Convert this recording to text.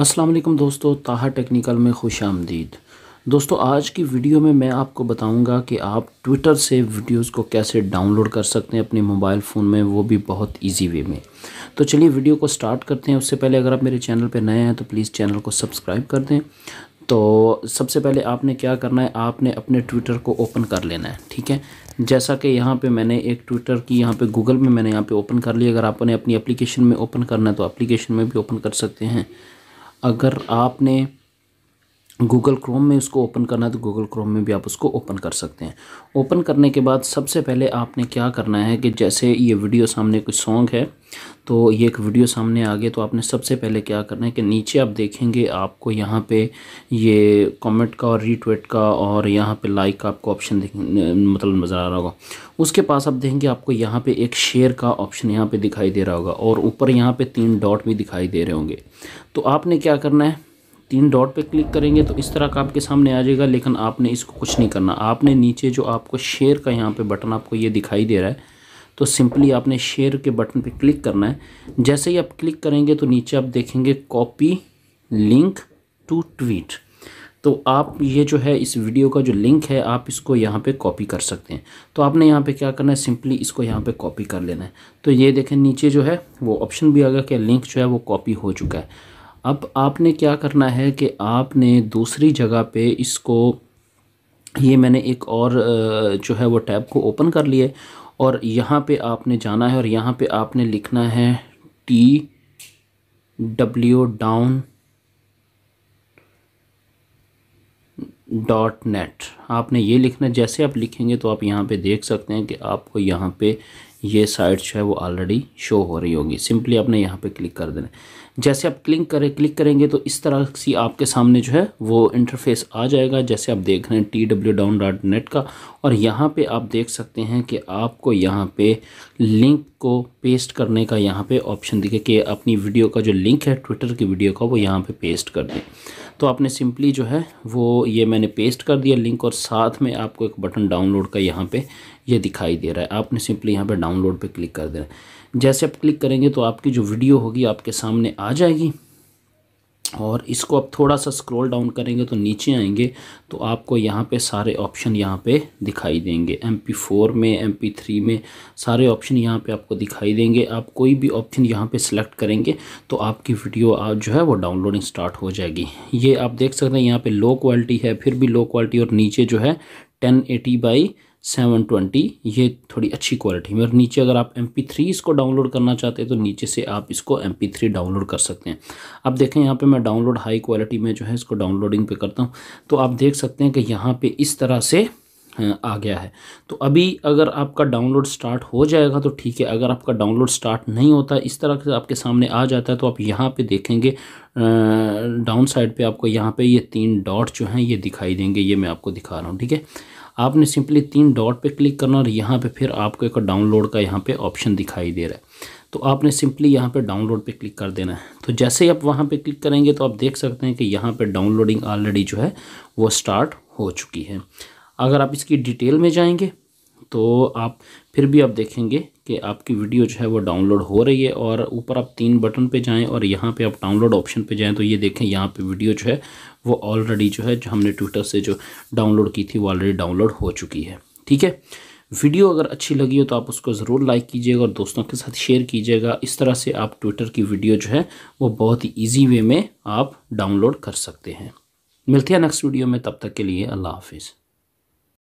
अस्सलाम वालेकुम दोस्तों ताहा टेक्निकल में खुश आमदीद दोस्तों आज की वीडियो में मैं आपको बताऊंगा कि आप ट्विटर से वीडियोस को कैसे डाउनलोड कर सकते हैं अपने मोबाइल फ़ोन में वो भी बहुत इजी वे में तो चलिए वीडियो को स्टार्ट करते हैं उससे पहले अगर आप मेरे चैनल पर नए हैं तो प्लीज़ चैनल को सब्सक्राइब कर दें तो सबसे पहले आपने क्या करना है आपने अपने ट्विटर को ओपन कर लेना है ठीक है जैसा कि यहाँ पे मैंने एक ट्विटर की यहाँ पे गूगल में मैंने यहाँ पे ओपन कर लिया अगर आपने अपनी एप्लीकेशन में ओपन करना है तो एप्लीकेशन में भी ओपन कर सकते हैं अगर आपने गूगल क्रोम में उसको ओपन करना है तो गूगल क्रोम में भी आप उसको ओपन कर सकते हैं ओपन करने के बाद सबसे पहले आपने क्या करना है कि जैसे ये वीडियो सामने कोई सॉन्ग है तो ये एक वीडियो सामने आ गया तो आपने सबसे पहले क्या करना है कि नीचे आप देखेंगे आपको यहाँ पे ये कमेंट का और रीट्वीट का और यहाँ पे लाइक का आपको ऑप्शन मतलब नज़र आ रहा होगा उसके पास आप देखेंगे आपको यहाँ पे एक शेयर का ऑप्शन यहाँ पे दिखाई दे रहा होगा और ऊपर यहाँ पे तीन डॉट भी दिखाई दे रहे होंगे तो आपने क्या करना है तीन डॉट पे क्लिक करेंगे तो इस तरह का आपके सामने आ जाएगा लेकिन आपने इसको कुछ नहीं करना आपने नीचे जो आपको शेयर का यहाँ पे बटन आपको ये दिखाई दे रहा है तो सिंपली आपने शेयर के बटन पे क्लिक करना है जैसे ही आप क्लिक करेंगे तो नीचे आप देखेंगे कॉपी लिंक टू ट्वीट तो आप ये जो है इस वीडियो का जो लिंक है आप इसको यहाँ पे कॉपी कर सकते हैं तो आपने यहाँ पे क्या करना है सिंपली इसको यहाँ पे कॉपी कर लेना है तो ये देखें नीचे जो है वो ऑप्शन भी आ गया कि लिंक जो है वो कॉपी हो चुका है अब आपने क्या करना है कि आपने दूसरी जगह पे इसको ये मैंने एक और जो है वो टैब को ओपन कर लिए और यहाँ पे आपने जाना है और यहाँ पे आपने लिखना है T W down dot net आपने ये लिखना जैसे आप लिखेंगे तो आप यहाँ पे देख सकते हैं कि आपको यहाँ पे ये साइट जो है वो ऑलरेडी शो हो रही होगी सिंपली आपने यहाँ पे क्लिक कर देना जैसे आप क्लिक करें क्लिक करेंगे तो इस तरह से आपके सामने जो है वो इंटरफेस आ जाएगा जैसे आप देख रहे हैं T W down dot net का और यहाँ पे आप देख सकते हैं कि आपको यहाँ पे लिंक को पेस्ट करने का यहाँ पे ऑप्शन दिखे कि अपनी वीडियो का जो लिंक है ट्विटर की वीडियो का वो यहाँ पे पेस्ट कर दें तो आपने सिंपली जो है वो ये मैंने पेस्ट कर दिया लिंक और साथ में आपको एक बटन डाउनलोड का यहाँ पे ये दिखाई दे रहा है आपने सिंपली यहाँ पे डाउनलोड पे क्लिक कर देना जैसे आप क्लिक करेंगे तो आपकी जो वीडियो होगी आपके सामने आ जाएगी और इसको अब थोड़ा सा स्क्रॉल डाउन करेंगे तो नीचे आएंगे तो आपको यहाँ पे सारे ऑप्शन यहाँ पे दिखाई देंगे एम पी फोर में एम पी थ्री में सारे ऑप्शन यहाँ पे आपको दिखाई देंगे आप कोई भी ऑप्शन यहाँ पे सिलेक्ट करेंगे तो आपकी वीडियो आप जो है वो डाउनलोडिंग स्टार्ट हो जाएगी ये आप देख सकते हैं यहाँ पर लो क्वालिटी है फिर भी लो क्वालिटी और नीचे जो है ten eighty by seven twenty ये थोड़ी अच्छी क्वालिटी में और नीचे अगर आप एम पी थ्री इसको डाउनलोड करना चाहते हैं तो नीचे से आप इसको एम पी थ्री डाउनलोड कर सकते हैं अब देखें यहाँ पे मैं डाउनलोड हाई क्वालिटी में जो है इसको डाउनलोडिंग पे करता हूँ तो आप देख सकते हैं कि यहाँ पे इस तरह से आ गया है तो अभी अगर आपका डाउनलोड स्टार्ट हो जाएगा तो ठीक है अगर आपका डाउनलोड स्टार्ट नहीं होता इस तरह से आपके सामने आ जाता है तो आप यहाँ पे देखेंगे डाउन साइड पे आपको यहाँ पे ये तीन डॉट जो हैं ये दिखाई देंगे ये मैं आपको दिखा रहा हूँ ठीक है आपने सिंपली तीन डॉट पे क्लिक करना और यहाँ पे फिर आपको एक डाउनलोड का यहाँ पे ऑप्शन दिखाई दे रहा है तो आपने सिंपली यहाँ पे डाउनलोड पे क्लिक कर देना है तो जैसे ही आप वहाँ पे क्लिक करेंगे तो आप देख सकते हैं कि यहाँ पे डाउनलोडिंग ऑलरेडी जो है वो स्टार्ट हो चुकी है अगर आप इसकी डिटेल में जाएंगे तो आप फिर भी आप देखेंगे कि आपकी वीडियो जो है वो डाउनलोड हो रही है और ऊपर आप तीन बटन पे जाएं और यहाँ पे आप डाउनलोड ऑप्शन पे जाएं तो ये देखें यहाँ पे वीडियो जो है वो ऑलरेडी जो है जो हमने ट्विटर से जो डाउनलोड की थी वो ऑलरेडी डाउनलोड हो चुकी है ठीक है वीडियो अगर अच्छी लगी हो तो आप उसको ज़रूर लाइक कीजिएगा और दोस्तों के साथ शेयर कीजिएगा इस तरह से आप ट्विटर की वीडियो जो है वो बहुत ही ईजी वे में आप डाउनलोड कर सकते हैं मिलते हैं नेक्स्ट वीडियो में तब तक के लिए अल्लाह हाफिज़